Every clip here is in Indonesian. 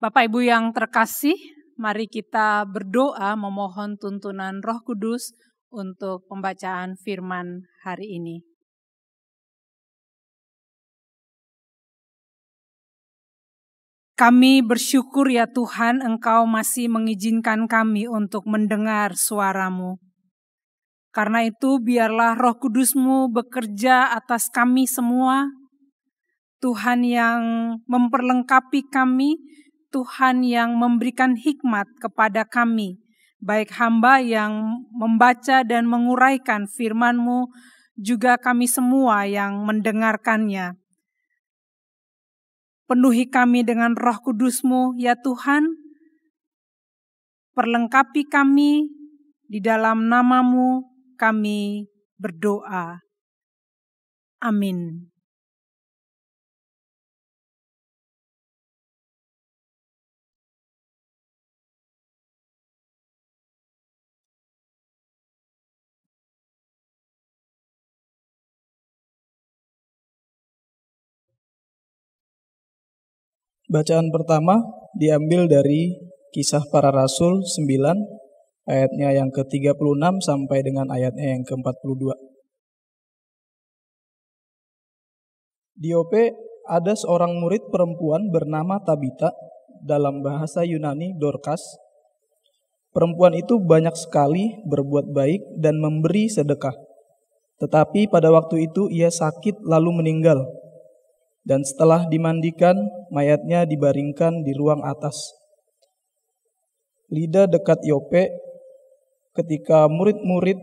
Bapak Ibu yang terkasih, mari kita berdoa memohon tuntunan Roh Kudus untuk pembacaan firman hari ini. Kami bersyukur ya Tuhan Engkau masih mengizinkan kami untuk mendengar suaramu. Karena itu biarlah roh kudusmu bekerja atas kami semua. Tuhan yang memperlengkapi kami Tuhan yang memberikan hikmat kepada kami, baik hamba yang membaca dan menguraikan firman-Mu, juga kami semua yang mendengarkannya. Penuhi kami dengan roh kudus-Mu, ya Tuhan. Perlengkapi kami di dalam namamu kami berdoa. Amin. Bacaan pertama diambil dari Kisah Para Rasul 9 ayatnya yang ke-36 sampai dengan ayatnya yang ke-42. Di ada seorang murid perempuan bernama Tabita dalam bahasa Yunani Dorcas. Perempuan itu banyak sekali berbuat baik dan memberi sedekah. Tetapi pada waktu itu ia sakit lalu meninggal dan setelah dimandikan, mayatnya dibaringkan di ruang atas. Lida dekat Yope ketika murid-murid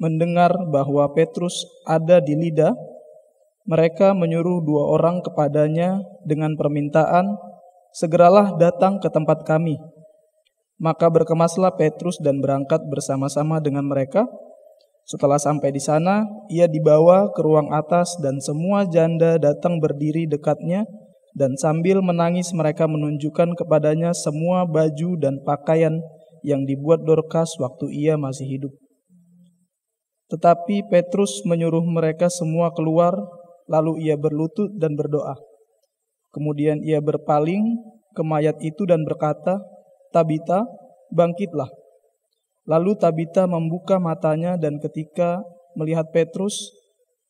mendengar bahwa Petrus ada di Lida, mereka menyuruh dua orang kepadanya dengan permintaan, "Segeralah datang ke tempat kami." Maka berkemaslah Petrus dan berangkat bersama-sama dengan mereka setelah sampai di sana, ia dibawa ke ruang atas dan semua janda datang berdiri dekatnya dan sambil menangis mereka menunjukkan kepadanya semua baju dan pakaian yang dibuat Dorcas waktu ia masih hidup. Tetapi Petrus menyuruh mereka semua keluar, lalu ia berlutut dan berdoa. Kemudian ia berpaling ke mayat itu dan berkata, "Tabita, bangkitlah." Lalu Tabita membuka matanya dan ketika melihat Petrus,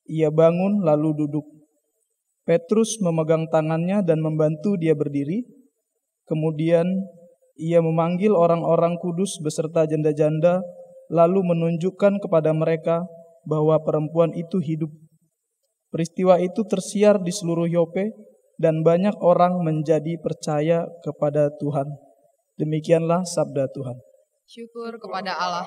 ia bangun lalu duduk. Petrus memegang tangannya dan membantu dia berdiri. Kemudian ia memanggil orang-orang kudus beserta janda-janda, lalu menunjukkan kepada mereka bahwa perempuan itu hidup. Peristiwa itu tersiar di seluruh Yope, dan banyak orang menjadi percaya kepada Tuhan. Demikianlah sabda Tuhan syukur kepada Allah.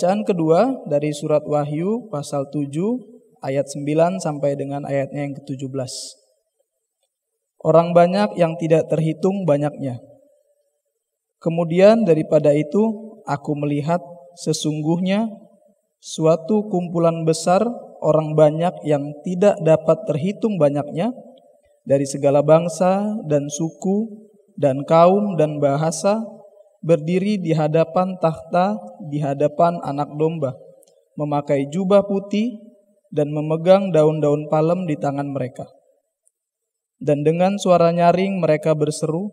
Bacaan kedua dari surat Wahyu pasal 7 ayat 9 sampai dengan ayatnya yang ke-17. Orang banyak yang tidak terhitung banyaknya. Kemudian daripada itu aku melihat sesungguhnya suatu kumpulan besar orang banyak yang tidak dapat terhitung banyaknya dari segala bangsa dan suku dan kaum dan bahasa berdiri di hadapan tahta di hadapan anak domba, memakai jubah putih dan memegang daun-daun palem di tangan mereka. Dan dengan suara nyaring mereka berseru,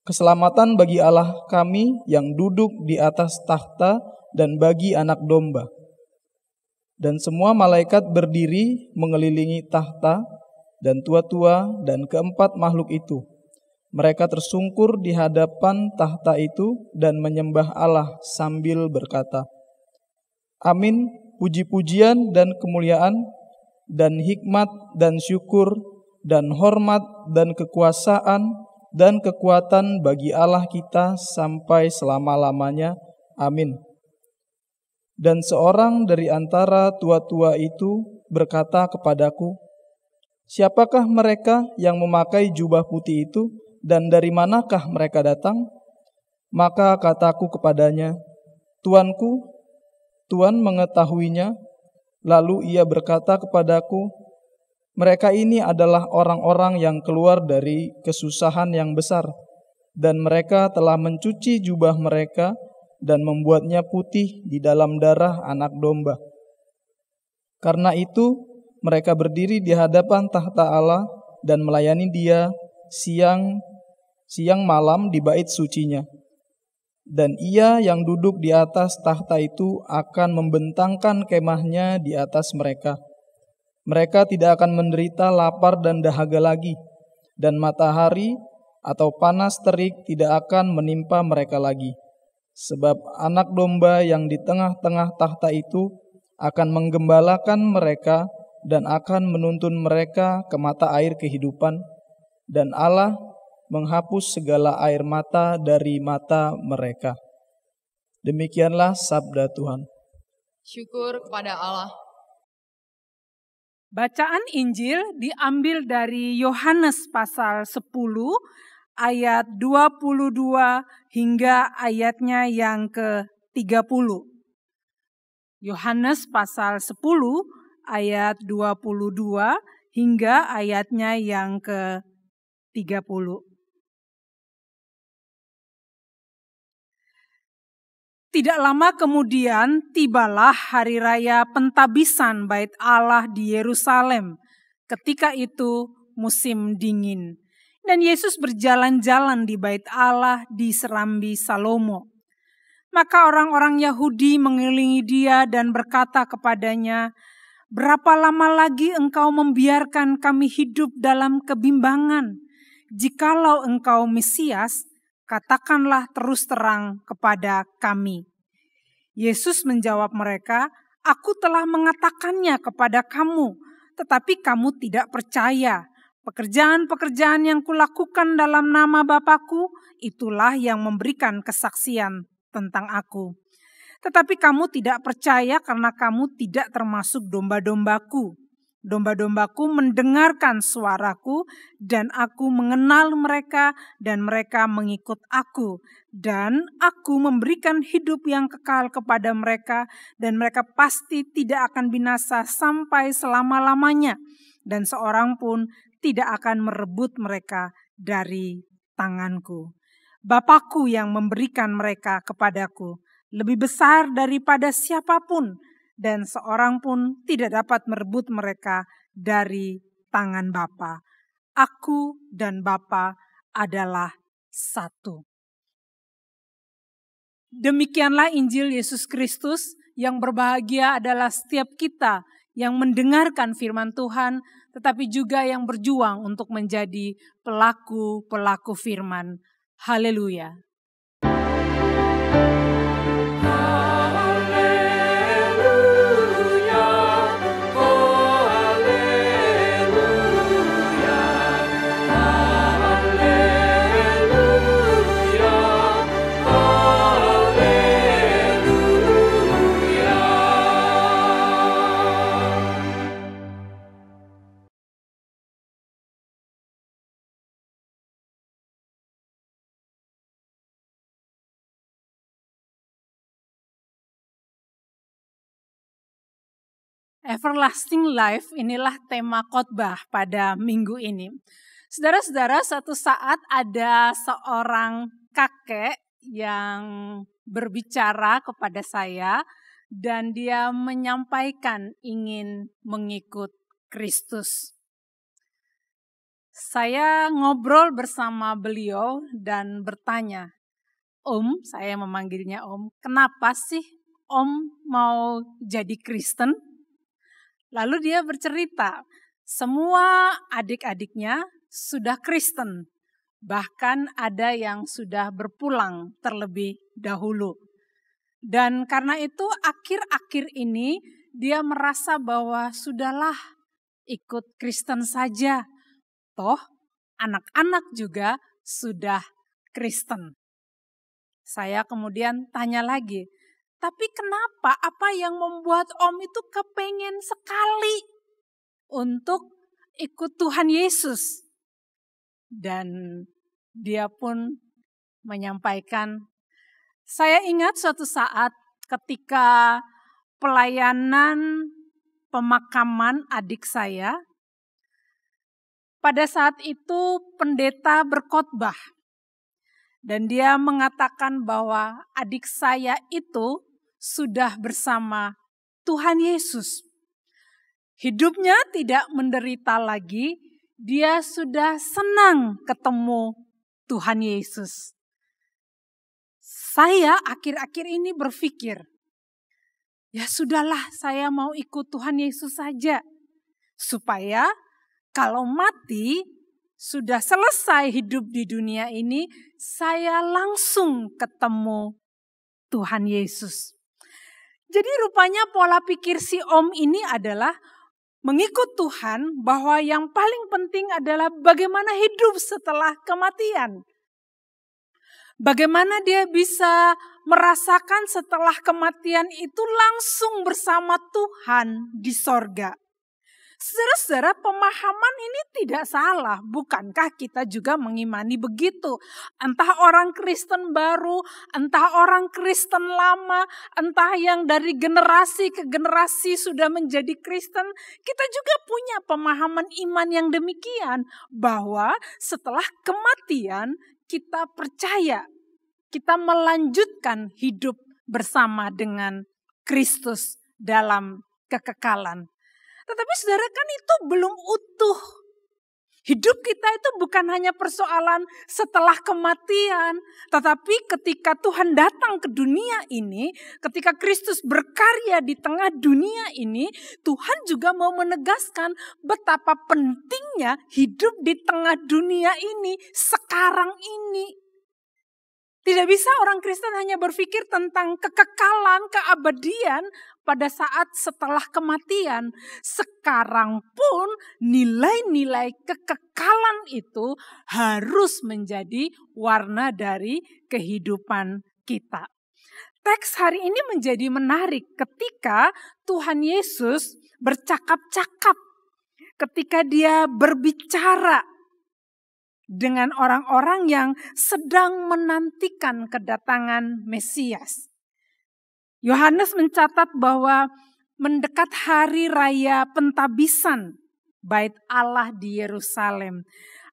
Keselamatan bagi Allah kami yang duduk di atas tahta dan bagi anak domba. Dan semua malaikat berdiri mengelilingi tahta dan tua-tua dan keempat makhluk itu mereka tersungkur di hadapan tahta itu dan menyembah Allah sambil berkata, Amin, puji-pujian dan kemuliaan, dan hikmat dan syukur, dan hormat dan kekuasaan, dan kekuatan bagi Allah kita sampai selama-lamanya. Amin. Dan seorang dari antara tua-tua itu berkata kepadaku, Siapakah mereka yang memakai jubah putih itu?' dan dari manakah mereka datang? Maka kataku kepadanya, Tuanku, Tuan mengetahuinya. Lalu ia berkata kepadaku, mereka ini adalah orang-orang yang keluar dari kesusahan yang besar, dan mereka telah mencuci jubah mereka dan membuatnya putih di dalam darah anak domba. Karena itu, mereka berdiri di hadapan tahta Allah dan melayani Dia siang siang malam di bait sucinya. Dan ia yang duduk di atas tahta itu akan membentangkan kemahnya di atas mereka. Mereka tidak akan menderita lapar dan dahaga lagi, dan matahari atau panas terik tidak akan menimpa mereka lagi. Sebab anak domba yang di tengah-tengah tahta itu akan menggembalakan mereka dan akan menuntun mereka ke mata air kehidupan, dan Allah menghapus segala air mata dari mata mereka. Demikianlah sabda Tuhan. Syukur kepada Allah. Bacaan Injil diambil dari Yohanes pasal 10 ayat 22 hingga ayatnya yang ke-30. Yohanes pasal 10 ayat 22 hingga ayatnya yang ke-30. Tidak lama kemudian tibalah hari raya pentabisan bait Allah di Yerusalem. Ketika itu musim dingin. Dan Yesus berjalan-jalan di bait Allah di Serambi Salomo. Maka orang-orang Yahudi mengelilingi dia dan berkata kepadanya, Berapa lama lagi engkau membiarkan kami hidup dalam kebimbangan? Jikalau engkau Mesias, katakanlah terus terang kepada kami. Yesus menjawab mereka, Aku telah mengatakannya kepada kamu, tetapi kamu tidak percaya. Pekerjaan-pekerjaan yang kulakukan dalam nama Bapakku, itulah yang memberikan kesaksian tentang aku. Tetapi kamu tidak percaya karena kamu tidak termasuk domba-dombaku. Domba-dombaku mendengarkan suaraku dan aku mengenal mereka dan mereka mengikut aku. Dan aku memberikan hidup yang kekal kepada mereka dan mereka pasti tidak akan binasa sampai selama-lamanya. Dan seorang pun tidak akan merebut mereka dari tanganku. Bapakku yang memberikan mereka kepadaku lebih besar daripada siapapun dan seorang pun tidak dapat merebut mereka dari tangan Bapa. Aku dan Bapa adalah satu. Demikianlah Injil Yesus Kristus yang berbahagia adalah setiap kita yang mendengarkan firman Tuhan tetapi juga yang berjuang untuk menjadi pelaku-pelaku firman. Haleluya. Everlasting Life inilah tema khotbah pada minggu ini. Saudara-saudara, satu saat ada seorang kakek yang berbicara kepada saya dan dia menyampaikan ingin mengikut Kristus. Saya ngobrol bersama beliau dan bertanya, Om, saya memanggilnya Om, kenapa sih Om mau jadi Kristen? Lalu dia bercerita, semua adik-adiknya sudah Kristen. Bahkan ada yang sudah berpulang terlebih dahulu. Dan karena itu akhir-akhir ini dia merasa bahwa sudahlah ikut Kristen saja. Toh anak-anak juga sudah Kristen. Saya kemudian tanya lagi, tapi kenapa apa yang membuat Om itu kepengen sekali untuk ikut Tuhan Yesus? Dan dia pun menyampaikan, saya ingat suatu saat ketika pelayanan pemakaman adik saya, pada saat itu pendeta berkhotbah dan dia mengatakan bahwa adik saya itu sudah bersama Tuhan Yesus. Hidupnya tidak menderita lagi, dia sudah senang ketemu Tuhan Yesus. Saya akhir-akhir ini berpikir, ya sudahlah saya mau ikut Tuhan Yesus saja. Supaya kalau mati sudah selesai hidup di dunia ini, saya langsung ketemu Tuhan Yesus. Jadi rupanya pola pikir si om ini adalah mengikut Tuhan bahwa yang paling penting adalah bagaimana hidup setelah kematian. Bagaimana dia bisa merasakan setelah kematian itu langsung bersama Tuhan di sorga. Saudara-saudara, pemahaman ini tidak salah. Bukankah kita juga mengimani begitu? Entah orang Kristen baru, entah orang Kristen lama, entah yang dari generasi ke generasi sudah menjadi Kristen, kita juga punya pemahaman iman yang demikian bahwa setelah kematian kita percaya kita melanjutkan hidup bersama dengan Kristus dalam kekekalan. Tetapi saudara kan itu belum utuh. Hidup kita itu bukan hanya persoalan setelah kematian, tetapi ketika Tuhan datang ke dunia ini, ketika Kristus berkarya di tengah dunia ini, Tuhan juga mau menegaskan betapa pentingnya hidup di tengah dunia ini sekarang ini. Tidak bisa orang Kristen hanya berpikir tentang kekekalan, keabadian pada saat setelah kematian. Sekarang pun nilai-nilai kekekalan itu harus menjadi warna dari kehidupan kita. Teks hari ini menjadi menarik ketika Tuhan Yesus bercakap-cakap ketika dia berbicara dengan orang-orang yang sedang menantikan kedatangan Mesias. Yohanes mencatat bahwa mendekat hari raya pentabisan bait Allah di Yerusalem.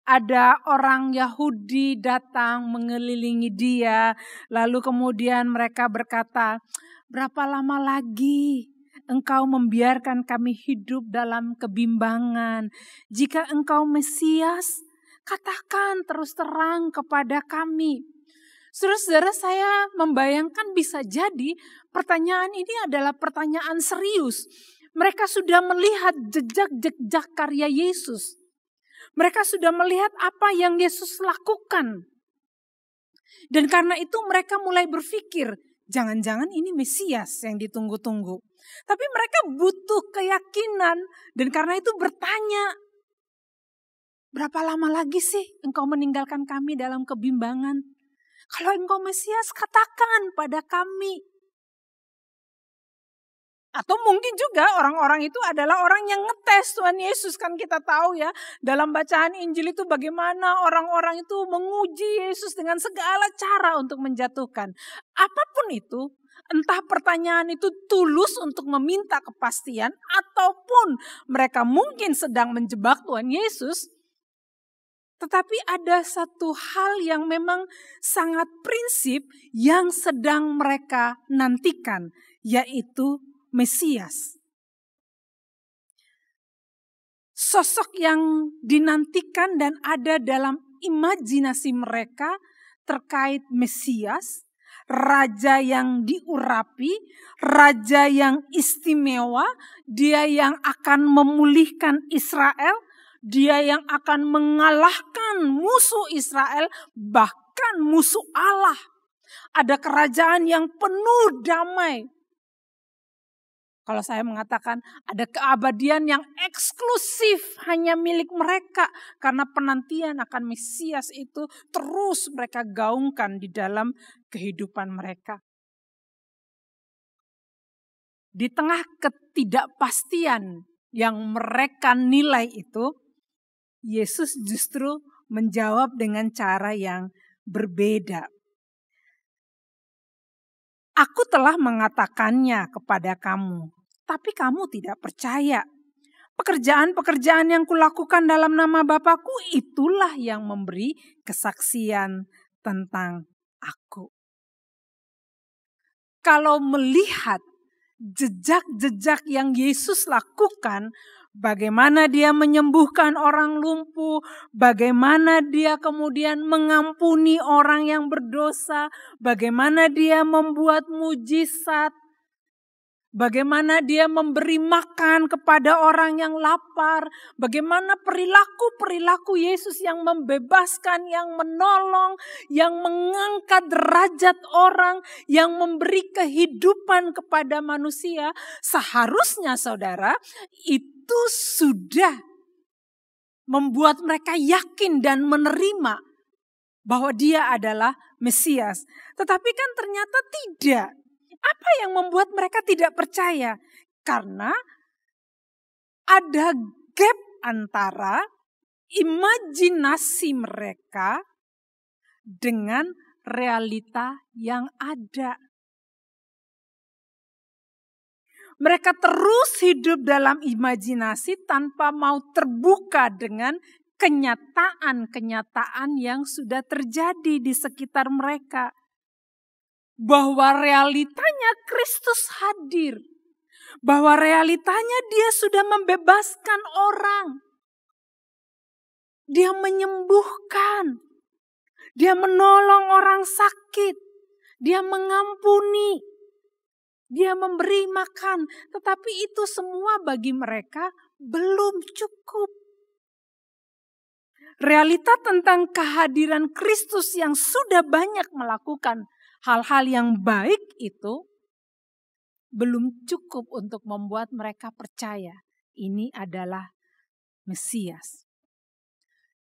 Ada orang Yahudi datang mengelilingi dia, lalu kemudian mereka berkata, "Berapa lama lagi engkau membiarkan kami hidup dalam kebimbangan? Jika engkau Mesias, Katakan terus terang kepada kami. Saudara-saudara saya membayangkan bisa jadi pertanyaan ini adalah pertanyaan serius. Mereka sudah melihat jejak-jejak karya Yesus. Mereka sudah melihat apa yang Yesus lakukan. Dan karena itu mereka mulai berpikir, jangan-jangan ini Mesias yang ditunggu-tunggu. Tapi mereka butuh keyakinan dan karena itu bertanya, Berapa lama lagi sih engkau meninggalkan kami dalam kebimbangan? Kalau engkau Mesias, katakan pada kami. Atau mungkin juga orang-orang itu adalah orang yang ngetes Tuhan Yesus. Kan kita tahu ya, dalam bacaan Injil itu bagaimana orang-orang itu menguji Yesus dengan segala cara untuk menjatuhkan. Apapun itu, entah pertanyaan itu tulus untuk meminta kepastian ataupun mereka mungkin sedang menjebak Tuhan Yesus, tetapi ada satu hal yang memang sangat prinsip yang sedang mereka nantikan, yaitu Mesias. Sosok yang dinantikan dan ada dalam imajinasi mereka terkait Mesias, raja yang diurapi, raja yang istimewa, dia yang akan memulihkan Israel, dia yang akan mengalahkan musuh Israel, bahkan musuh Allah. Ada kerajaan yang penuh damai. Kalau saya mengatakan ada keabadian yang eksklusif hanya milik mereka karena penantian akan Mesias itu terus mereka gaungkan di dalam kehidupan mereka di tengah ketidakpastian yang mereka nilai itu, Yesus justru menjawab dengan cara yang berbeda. Aku telah mengatakannya kepada kamu, tapi kamu tidak percaya. Pekerjaan-pekerjaan yang kulakukan dalam nama Bapakku itulah yang memberi kesaksian tentang aku. Kalau melihat jejak-jejak yang Yesus lakukan, Bagaimana dia menyembuhkan orang lumpuh, bagaimana dia kemudian mengampuni orang yang berdosa, bagaimana dia membuat mujizat, Bagaimana dia memberi makan kepada orang yang lapar. Bagaimana perilaku-perilaku Yesus yang membebaskan, yang menolong, yang mengangkat derajat orang, yang memberi kehidupan kepada manusia. Seharusnya saudara itu sudah membuat mereka yakin dan menerima bahwa dia adalah Mesias. Tetapi kan ternyata tidak. Apa yang membuat mereka tidak percaya? Karena ada gap antara imajinasi mereka dengan realita yang ada. Mereka terus hidup dalam imajinasi tanpa mau terbuka dengan kenyataan-kenyataan yang sudah terjadi di sekitar mereka bahwa realitanya Kristus hadir, bahwa realitanya Dia sudah membebaskan orang, Dia menyembuhkan, Dia menolong orang sakit, Dia mengampuni, Dia memberi makan, tetapi itu semua bagi mereka belum cukup. Realita tentang kehadiran Kristus yang sudah banyak melakukan hal-hal yang baik itu belum cukup untuk membuat mereka percaya ini adalah Mesias.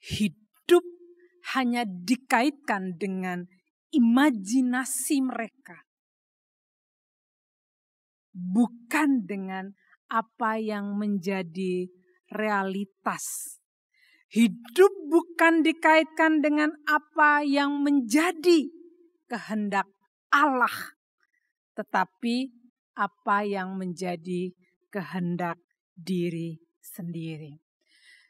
Hidup hanya dikaitkan dengan imajinasi mereka, bukan dengan apa yang menjadi realitas. Hidup bukan dikaitkan dengan apa yang menjadi kehendak Allah, tetapi apa yang menjadi kehendak diri sendiri.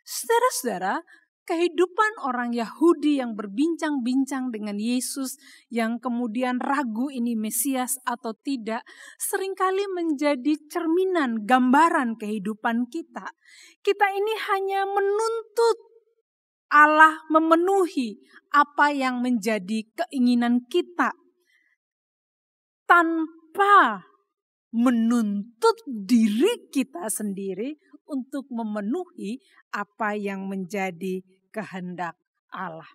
Saudara-saudara, kehidupan orang Yahudi yang berbincang-bincang dengan Yesus yang kemudian ragu ini Mesias atau tidak seringkali menjadi cerminan gambaran kehidupan kita. Kita ini hanya menuntut Allah memenuhi apa yang menjadi keinginan kita tanpa menuntut diri kita sendiri untuk memenuhi apa yang menjadi kehendak Allah.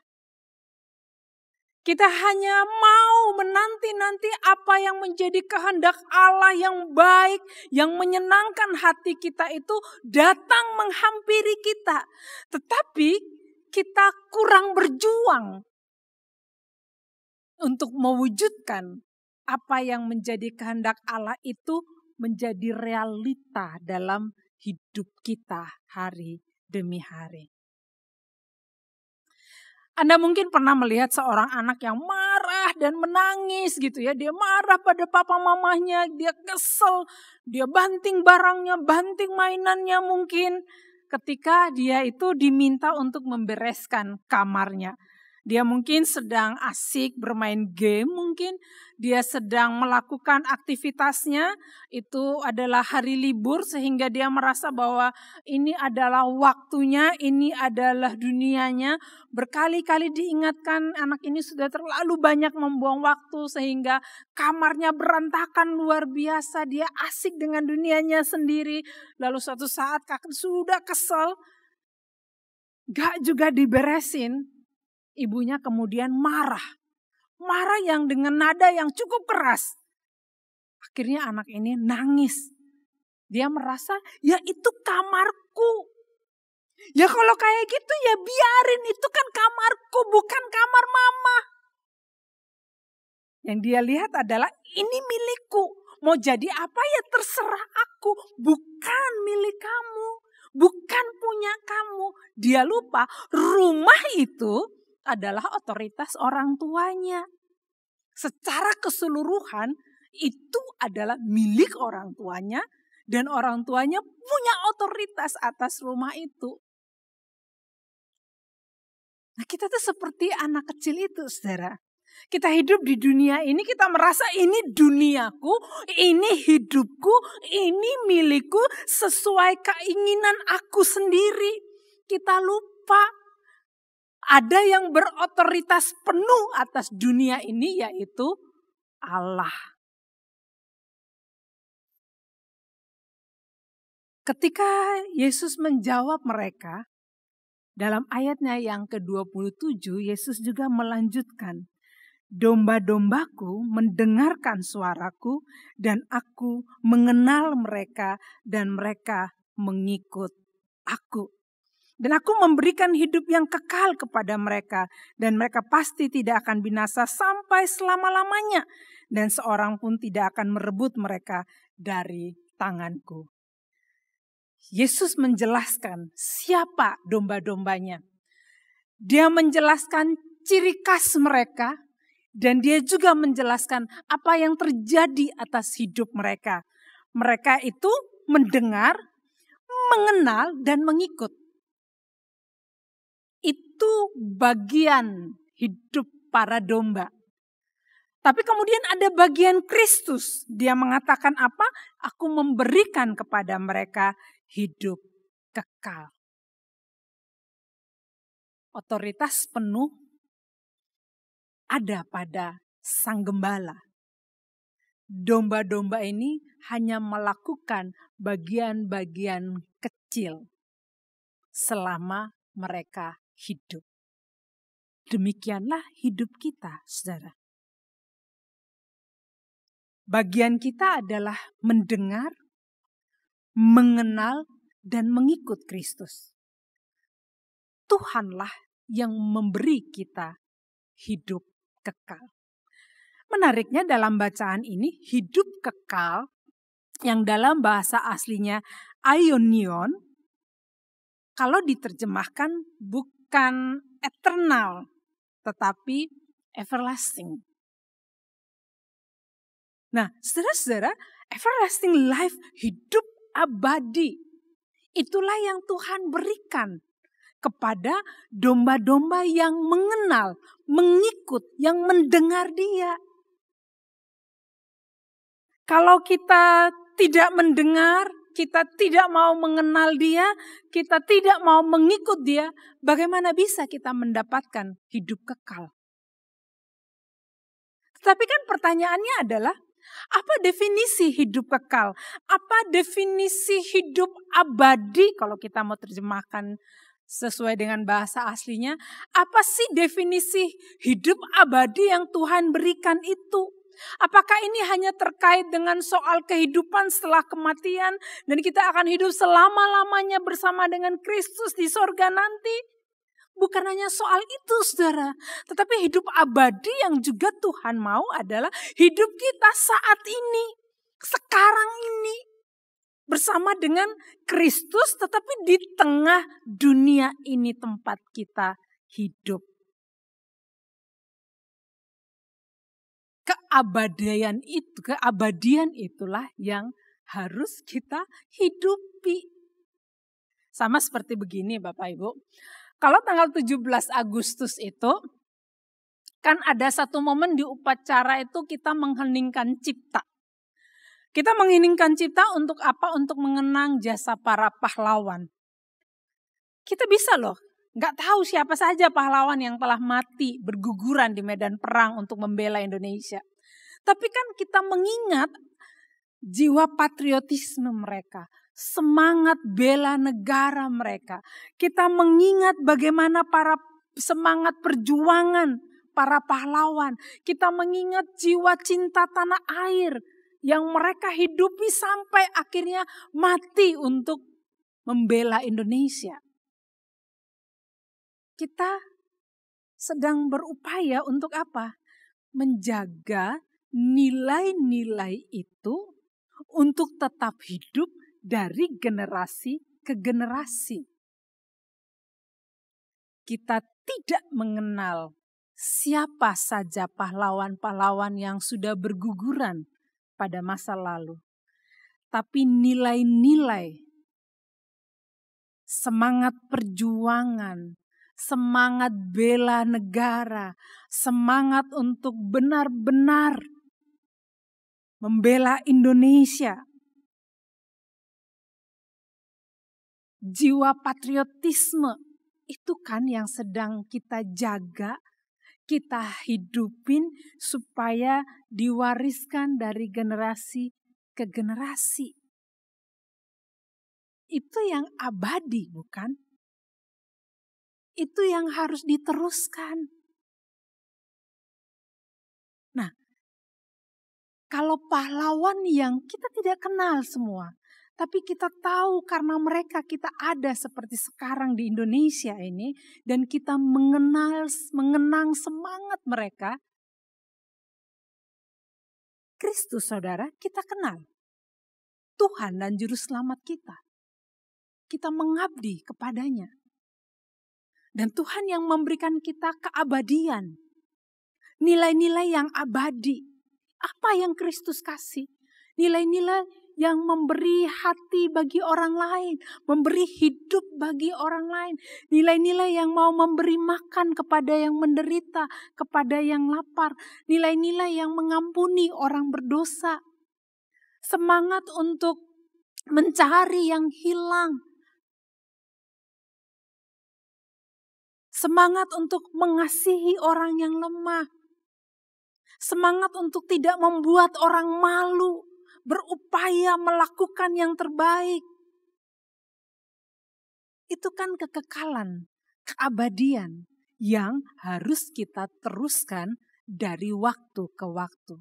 Kita hanya mau menanti-nanti apa yang menjadi kehendak Allah yang baik, yang menyenangkan hati kita itu datang menghampiri kita. Tetapi kita kurang berjuang untuk mewujudkan apa yang menjadi kehendak Allah itu menjadi realita dalam hidup kita hari demi hari. Anda mungkin pernah melihat seorang anak yang marah dan menangis gitu ya. Dia marah pada papa mamahnya, dia kesel, dia banting barangnya, banting mainannya mungkin ketika dia itu diminta untuk membereskan kamarnya. Dia mungkin sedang asik bermain game, mungkin dia sedang melakukan aktivitasnya. Itu adalah hari libur, sehingga dia merasa bahwa ini adalah waktunya, ini adalah dunianya. Berkali-kali diingatkan, anak ini sudah terlalu banyak membuang waktu, sehingga kamarnya berantakan luar biasa. Dia asik dengan dunianya sendiri, lalu suatu saat kakak sudah kesel. Gak juga diberesin, Ibunya kemudian marah. Marah yang dengan nada yang cukup keras. Akhirnya anak ini nangis. Dia merasa, ya itu kamarku. Ya kalau kayak gitu ya biarin, itu kan kamarku, bukan kamar mama. Yang dia lihat adalah ini milikku. Mau jadi apa ya terserah aku, bukan milik kamu bukan punya kamu. Dia lupa rumah itu adalah otoritas orang tuanya. Secara keseluruhan itu adalah milik orang tuanya dan orang tuanya punya otoritas atas rumah itu. Nah, kita tuh seperti anak kecil itu, Saudara. Kita hidup di dunia ini, kita merasa ini duniaku, ini hidupku, ini milikku sesuai keinginan aku sendiri. Kita lupa ada yang berotoritas penuh atas dunia ini yaitu Allah. Ketika Yesus menjawab mereka dalam ayatnya yang ke-27 Yesus juga melanjutkan domba-dombaku mendengarkan suaraku dan aku mengenal mereka dan mereka mengikut aku. Dan aku memberikan hidup yang kekal kepada mereka. Dan mereka pasti tidak akan binasa sampai selama-lamanya. Dan seorang pun tidak akan merebut mereka dari tanganku. Yesus menjelaskan siapa domba-dombanya. Dia menjelaskan ciri khas mereka dan dia juga menjelaskan apa yang terjadi atas hidup mereka. Mereka itu mendengar, mengenal dan mengikut itu bagian hidup para domba. Tapi kemudian ada bagian Kristus. Dia mengatakan apa? Aku memberikan kepada mereka hidup kekal. Otoritas penuh ada pada sang gembala. Domba-domba ini hanya melakukan bagian-bagian kecil selama mereka hidup. Demikianlah hidup kita, saudara. Bagian kita adalah mendengar, mengenal, dan mengikut Kristus. Tuhanlah yang memberi kita hidup kekal. Menariknya dalam bacaan ini hidup kekal yang dalam bahasa aslinya aionion kalau diterjemahkan buk, bukan eternal, tetapi everlasting. Nah, saudara-saudara, everlasting life, hidup abadi. Itulah yang Tuhan berikan kepada domba-domba yang mengenal, mengikut, yang mendengar Dia. Kalau kita tidak mendengar, kita tidak mau mengenal Dia, kita tidak mau mengikut Dia, bagaimana bisa kita mendapatkan hidup kekal? Tapi kan pertanyaannya adalah, apa definisi hidup kekal? Apa definisi hidup abadi kalau kita mau terjemahkan sesuai dengan bahasa aslinya? Apa sih definisi hidup abadi yang Tuhan berikan itu? Apakah ini hanya terkait dengan soal kehidupan setelah kematian dan kita akan hidup selama-lamanya bersama dengan Kristus di sorga nanti? Bukan hanya soal itu saudara, tetapi hidup abadi yang juga Tuhan mau adalah hidup kita saat ini, sekarang ini. Bersama dengan Kristus tetapi di tengah dunia ini tempat kita hidup. keabadian itu, keabadian itulah yang harus kita hidupi. Sama seperti begini Bapak Ibu. Kalau tanggal 17 Agustus itu kan ada satu momen di upacara itu kita mengheningkan cipta. Kita menginginkan cipta untuk apa? Untuk mengenang jasa para pahlawan. Kita bisa loh, Enggak tahu siapa saja pahlawan yang telah mati berguguran di medan perang untuk membela Indonesia. Tapi kan kita mengingat jiwa patriotisme mereka, semangat bela negara mereka. Kita mengingat bagaimana para semangat perjuangan para pahlawan. Kita mengingat jiwa cinta tanah air yang mereka hidupi sampai akhirnya mati untuk membela Indonesia. Kita sedang berupaya untuk apa? Menjaga nilai-nilai itu untuk tetap hidup dari generasi ke generasi. Kita tidak mengenal siapa saja pahlawan-pahlawan yang sudah berguguran pada masa lalu, tapi nilai-nilai semangat perjuangan, semangat bela negara, semangat untuk benar-benar membela Indonesia. Jiwa patriotisme itu kan yang sedang kita jaga, kita hidupin supaya diwariskan dari generasi ke generasi. Itu yang abadi, bukan? Itu yang harus diteruskan. Nah, kalau pahlawan yang kita tidak kenal semua, tapi kita tahu karena mereka kita ada seperti sekarang di Indonesia ini dan kita mengenal mengenang semangat mereka. Kristus Saudara, kita kenal. Tuhan dan juru selamat kita. Kita mengabdi kepadanya. Dan Tuhan yang memberikan kita keabadian. Nilai-nilai yang abadi apa yang Kristus kasih? Nilai-nilai yang memberi hati bagi orang lain, memberi hidup bagi orang lain, nilai-nilai yang mau memberi makan kepada yang menderita, kepada yang lapar, nilai-nilai yang mengampuni orang berdosa, semangat untuk mencari yang hilang, semangat untuk mengasihi orang yang lemah, semangat untuk tidak membuat orang malu, berupaya melakukan yang terbaik. Itu kan kekekalan, keabadian yang harus kita teruskan dari waktu ke waktu.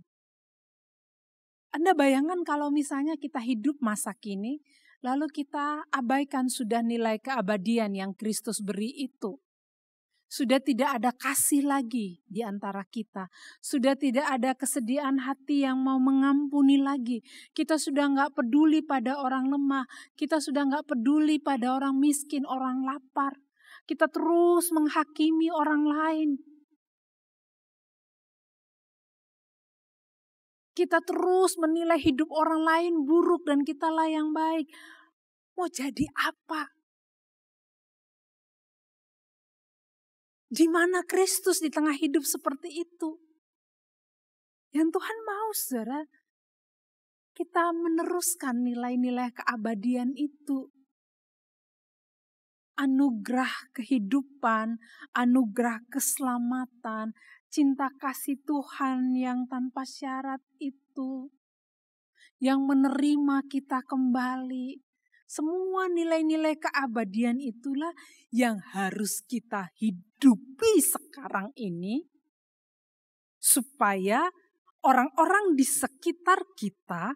Anda bayangkan kalau misalnya kita hidup masa kini, lalu kita abaikan sudah nilai keabadian yang Kristus beri itu. Sudah tidak ada kasih lagi di antara kita. Sudah tidak ada kesediaan hati yang mau mengampuni lagi. Kita sudah nggak peduli pada orang lemah. Kita sudah nggak peduli pada orang miskin, orang lapar. Kita terus menghakimi orang lain. Kita terus menilai hidup orang lain buruk dan kita lah yang baik. Mau jadi apa? Di mana Kristus di tengah hidup seperti itu? Yang Tuhan mau, saudara, kita meneruskan nilai-nilai keabadian itu. Anugerah kehidupan, anugerah keselamatan, cinta kasih Tuhan yang tanpa syarat itu, yang menerima kita kembali, semua nilai-nilai keabadian itulah yang harus kita hidupi sekarang ini supaya orang-orang di sekitar kita,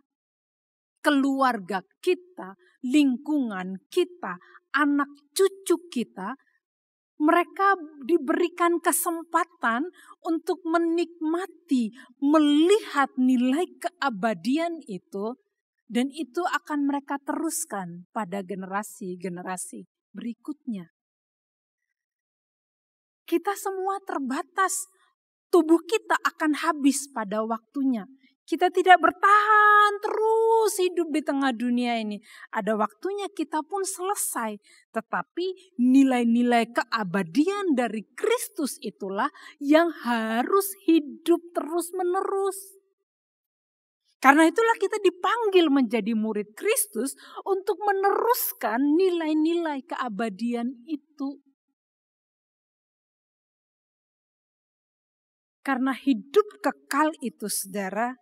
keluarga kita, lingkungan kita, anak cucu kita, mereka diberikan kesempatan untuk menikmati, melihat nilai keabadian itu dan itu akan mereka teruskan pada generasi-generasi berikutnya. Kita semua terbatas. Tubuh kita akan habis pada waktunya. Kita tidak bertahan terus hidup di tengah dunia ini. Ada waktunya kita pun selesai, tetapi nilai-nilai keabadian dari Kristus itulah yang harus hidup terus-menerus. Karena itulah kita dipanggil menjadi murid Kristus untuk meneruskan nilai-nilai keabadian itu. Karena hidup kekal itu saudara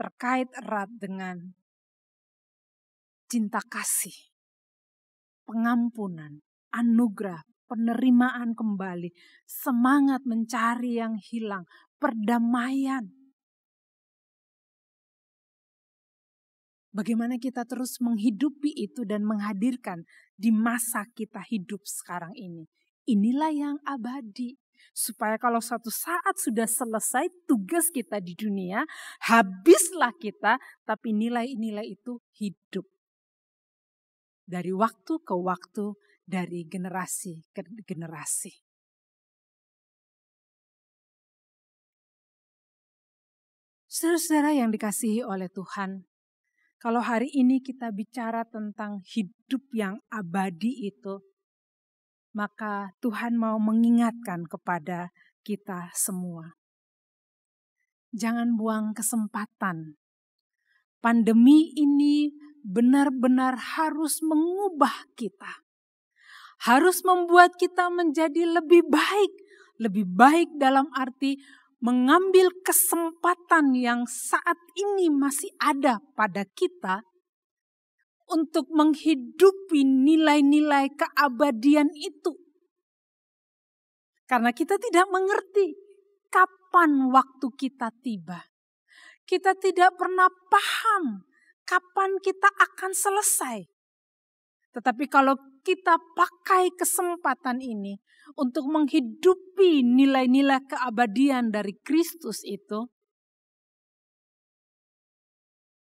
terkait erat dengan cinta kasih, pengampunan, anugerah, penerimaan kembali, semangat mencari yang hilang, perdamaian, Bagaimana kita terus menghidupi itu dan menghadirkan di masa kita hidup sekarang ini. Inilah yang abadi. Supaya kalau suatu saat sudah selesai tugas kita di dunia, habislah kita, tapi nilai-nilai itu hidup. Dari waktu ke waktu, dari generasi ke generasi. Saudara-saudara yang dikasihi oleh Tuhan, kalau hari ini kita bicara tentang hidup yang abadi itu, maka Tuhan mau mengingatkan kepada kita semua. Jangan buang kesempatan. Pandemi ini benar-benar harus mengubah kita. Harus membuat kita menjadi lebih baik. Lebih baik dalam arti mengambil kesempatan yang saat ini masih ada pada kita untuk menghidupi nilai-nilai keabadian itu. Karena kita tidak mengerti kapan waktu kita tiba. Kita tidak pernah paham kapan kita akan selesai. Tetapi kalau kita pakai kesempatan ini untuk menghidupi nilai-nilai keabadian dari Kristus itu,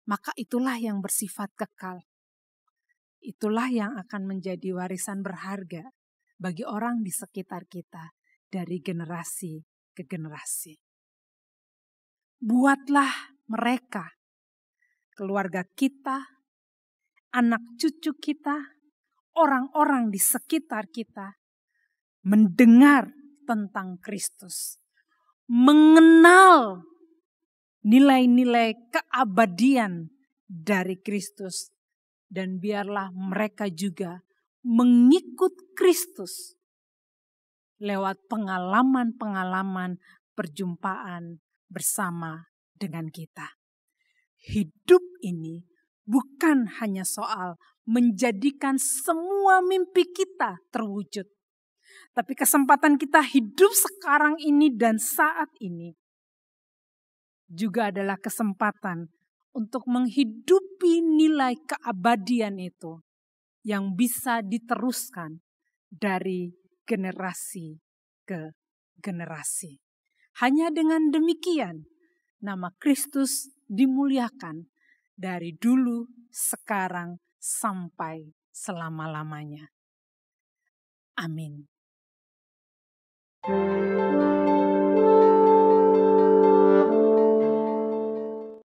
maka itulah yang bersifat kekal. Itulah yang akan menjadi warisan berharga bagi orang di sekitar kita dari generasi ke generasi. Buatlah mereka, keluarga kita, anak cucu kita, orang-orang di sekitar kita mendengar tentang Kristus, mengenal nilai-nilai keabadian dari Kristus, dan biarlah mereka juga mengikut Kristus lewat pengalaman-pengalaman perjumpaan bersama dengan kita. Hidup ini bukan hanya soal menjadikan semua mimpi kita terwujud, tapi kesempatan kita hidup sekarang ini dan saat ini juga adalah kesempatan untuk menghidupi nilai keabadian itu yang bisa diteruskan dari generasi ke generasi. Hanya dengan demikian nama Kristus dimuliakan dari dulu, sekarang, sampai selama-lamanya. Amin. Música